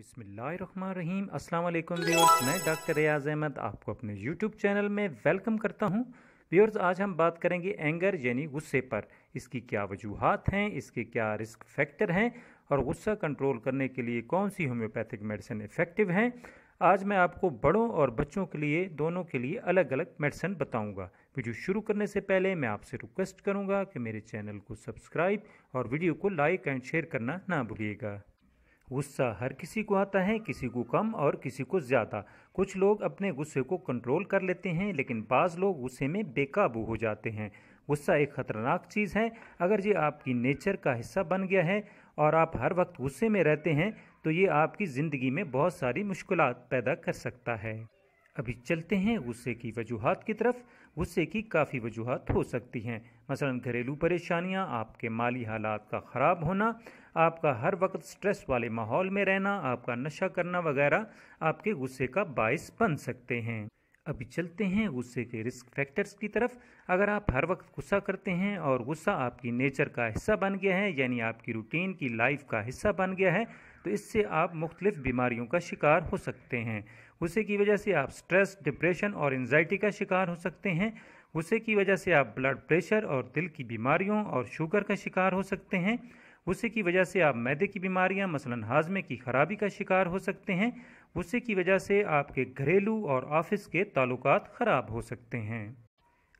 बिसमीम अस्सलाम वालेकुम मैं डॉक्टर रियाज अहमद आपको अपने यूट्यूब चैनल में वेलकम करता हूं व्यवर्स आज हम बात करेंगे एंगर यानी गुस्से पर इसकी क्या वजूहत हैं इसके क्या रिस्क फैक्टर हैं और गुस्सा कंट्रोल करने के लिए कौन सी होम्योपैथिक मेडिसिन इफ़ेक्टिव हैं आज मैं आपको बड़ों और बच्चों के लिए दोनों के लिए अलग अलग मेडिसिन बताऊंगा वीडियो शुरू करने से पहले मैं आपसे रिक्वेस्ट करूंगा कि मेरे चैनल को सब्सक्राइब और वीडियो को लाइक एंड शेयर करना ना भूलिएगा गुस्सा हर किसी को आता है किसी को कम और किसी को ज़्यादा कुछ लोग अपने गुस्से को कंट्रोल कर लेते हैं लेकिन बाज़ लोग गुस्से में बेकाबू हो जाते हैं गुस्सा एक ख़तरनाक चीज़ है अगर ये आपकी नेचर का हिस्सा बन गया है और आप हर वक्त गुस्से में रहते हैं तो ये आपकी ज़िंदगी में बहुत सारी मुश्किल पैदा कर सकता है अभी चलते हैं गुस्से की वजूहत की तरफ गुस्से की काफ़ी वजूहत हो सकती हैं मसलन घरेलू परेशानियां, आपके माली हालात का ख़राब होना आपका हर वक्त स्ट्रेस वाले माहौल में रहना आपका नशा करना वगैरह आपके गुस्से का बायस बन सकते हैं अभी चलते हैं गुस्से के रिस्क फैक्टर्स की तरफ अगर आप हर वक्त गुस्सा करते हैं और गुस्सा आपकी नेचर का हिस्सा बन गया है यानी आपकी रूटीन की लाइफ का हिस्सा बन गया है तो इससे आप मुख्तलिफ बीमारियों का शिकार हो सकते हैं गुस्से की वजह से आप स्ट्रेस डिप्रेशन और एनजाइटी का शिकार हो सकते हैं गुस्से की वजह से आप ब्लड प्रेशर और दिल की बीमारियों और शुगर का शिकार हो सकते हैं गुस्से की वजह से आप मैदे की बीमारियां मसलन हाजमे की खराबी का शिकार हो सकते हैं गुस्से की वजह से आपके घरेलू और ऑफिस के ताल्लुक ख़राब हो सकते हैं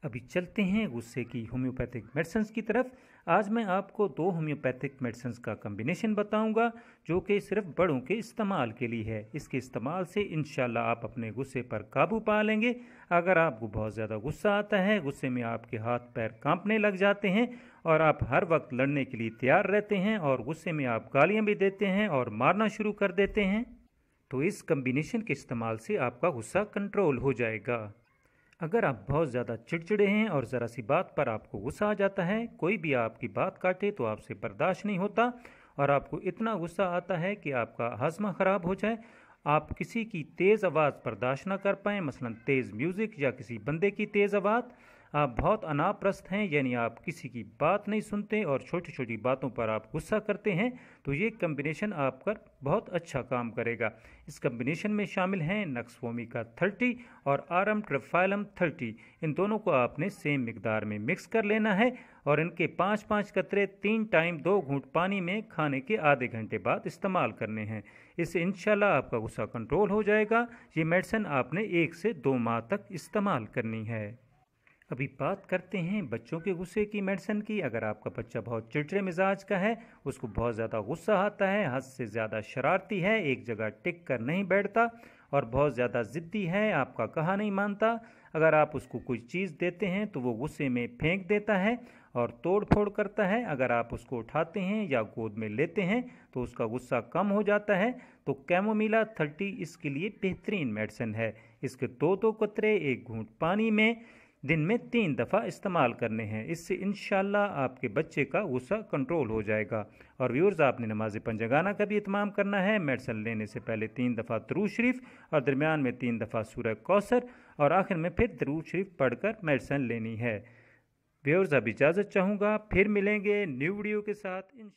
अभी चलते हैं गुस्से की होम्योपैथिक मेडिसन्स की तरफ आज मैं आपको दो होम्योपैथिक मेडिसन्स का कम्बिनेशन बताऊंगा जो कि सिर्फ बड़ों के इस्तेमाल के लिए है इसके इस्तेमाल से इन आप अपने गुस्से पर काबू पा लेंगे अगर आपको बहुत ज़्यादा गुस्सा आता है गुस्से में आपके हाथ पैर कांपने लग जाते हैं और आप हर वक्त लड़ने के लिए तैयार रहते हैं और गुस्से में आप गालियाँ भी देते हैं और मारना शुरू कर देते हैं तो इस कम्बिनेशन के इस्तेमाल से आपका गुस्सा कंट्रोल हो जाएगा अगर आप बहुत ज़्यादा चिड़चिड़े हैं और ज़रा सी बात पर आपको गुस्सा आ जाता है कोई भी आपकी बात काटे तो आपसे बर्दाश्त नहीं होता और आपको इतना गुस्सा आता है कि आपका हाजमा ख़राब हो जाए आप किसी की तेज़ आवाज़ बर्दाश्त ना कर पाएँ मसलन तेज़ म्यूज़िक या किसी बंदे की तेज़ आवाज़ आप बहुत अनाप्रस्त हैं यानी आप किसी की बात नहीं सुनते और छोटी छोटी बातों पर आप गुस्सा करते हैं तो ये कम्बिनेशन आप कर बहुत अच्छा काम करेगा इस कम्बिनेशन में शामिल हैं नक्सवोमी का थर्टी और आरम ट्रफाइलम थर्टी इन दोनों को आपने सेम मकदार में मिक्स कर लेना है और इनके पाँच पाँच कतरे तीन टाइम दो घूंट पानी में खाने के आधे घंटे बाद इस्तेमाल करने हैं इससे इनशाला आपका गुस्सा कंट्रोल हो जाएगा ये मेडिसिन आपने एक से दो माह तक इस्तेमाल करनी है अभी बात करते हैं बच्चों के गुस्से की मेडिसिन की अगर आपका बच्चा बहुत चिड़चिड़े मिजाज का है उसको बहुत ज़्यादा गुस्सा आता है हद से ज़्यादा शरारती है एक जगह टिक कर नहीं बैठता और बहुत ज़्यादा ज़िद्दी है आपका कहा नहीं मानता अगर आप उसको कोई चीज़ देते हैं तो वो गुस्से में फेंक देता है और तोड़ फोड़ करता है अगर आप उसको उठाते हैं या गोद में लेते हैं तो उसका गुस्सा कम हो जाता है तो कैमोमीला थर्टी इसके लिए बेहतरीन मेडिसिन है इसके दो दो कतरे एक घूंट पानी में दिन में तीन दफ़ा इस्तेमाल करने हैं इससे इन आपके बच्चे का गुस्सा कंट्रोल हो जाएगा और व्यूर्स आपने नमाज पंजगाना का भी इतमाम करना है मेडिसन लेने से पहले तीन दफ़ा दरू शरीफ और दरमियान में तीन दफ़ा सूर्य कौसर और आखिर में फिर दरू शरीफ पढ़कर मेडिसन लेनी है व्यूर्स अब इजाज़त चाहूँगा फिर मिलेंगे न्यू वीडियो के साथ इन